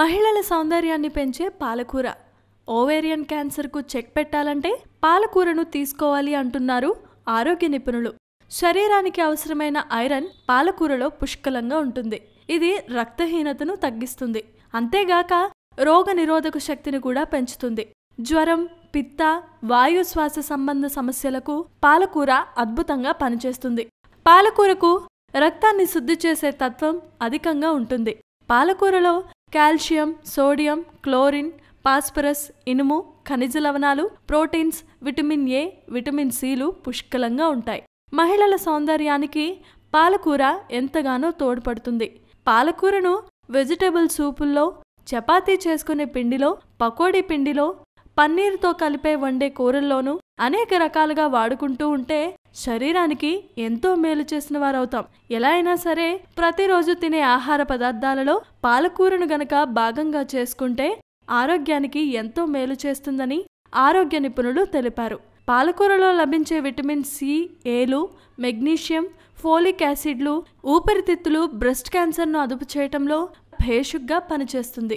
మహిళల సౌందర్యాన్ని పెంచే పాలకూర ఓవేరియన్ క్యాన్సర్కు చెక్ పెట్టాలంటే పాలకూరను తీసుకోవాలి అంటున్నారు ఆరోగ్య నిపుణులు శరీరానికి అవసరమైన ఐరన్ పాలకూరలో పుష్కలంగా ఉంటుంది ఇది రక్తహీనతను తగ్గిస్తుంది అంతేగాక రోగ నిరోధక శక్తిని కూడా పెంచుతుంది జ్వరం పిత్త వాయు శ్వాస సంబంధ సమస్యలకు పాలకూర అద్భుతంగా పనిచేస్తుంది పాలకూరకు రక్తాన్ని శుద్ధి చేసే తత్వం అధికంగా ఉంటుంది పాలకూరలో కాల్షియం సోడియం క్లోరిన్ పాస్పరస్ ఇనుము ఖనిజ లవణాలు ప్రోటీన్స్ విటమిన్ ఏ విటమిన్ సిలు పుష్కలంగా ఉంటాయి మహిళల సౌందర్యానికి పాలకూర ఎంతగానో తోడ్పడుతుంది పాలకూరను వెజిటబుల్ సూపుల్లో చపాతీ చేసుకునే పిండిలో పకోడీ పిండిలో పన్నీరుతో కలిపే వండే కూరల్లోనూ అనేక రకాలుగా వాడుకుంటూ ఉంటే శరీరానికి ఎంతో మేలు చేసిన వారవుతాం ఎలా అయినా సరే ప్రతిరోజు తినే ఆహార పదార్థాలలో పాలకూరను గనక భాగంగా చేసుకుంటే ఆరోగ్యానికి ఎంతో మేలు చేస్తుందని ఆరోగ్య నిపుణులు తెలిపారు పాలకూరలో లభించే విటమిన్ సి ఏలు మెగ్నీషియం ఫోలిక్ యాసిడ్లు ఊపిరితిత్తులు బ్రెస్ట్ క్యాన్సర్ను అదుపు చేయటంలో భేషుగ్గా పనిచేస్తుంది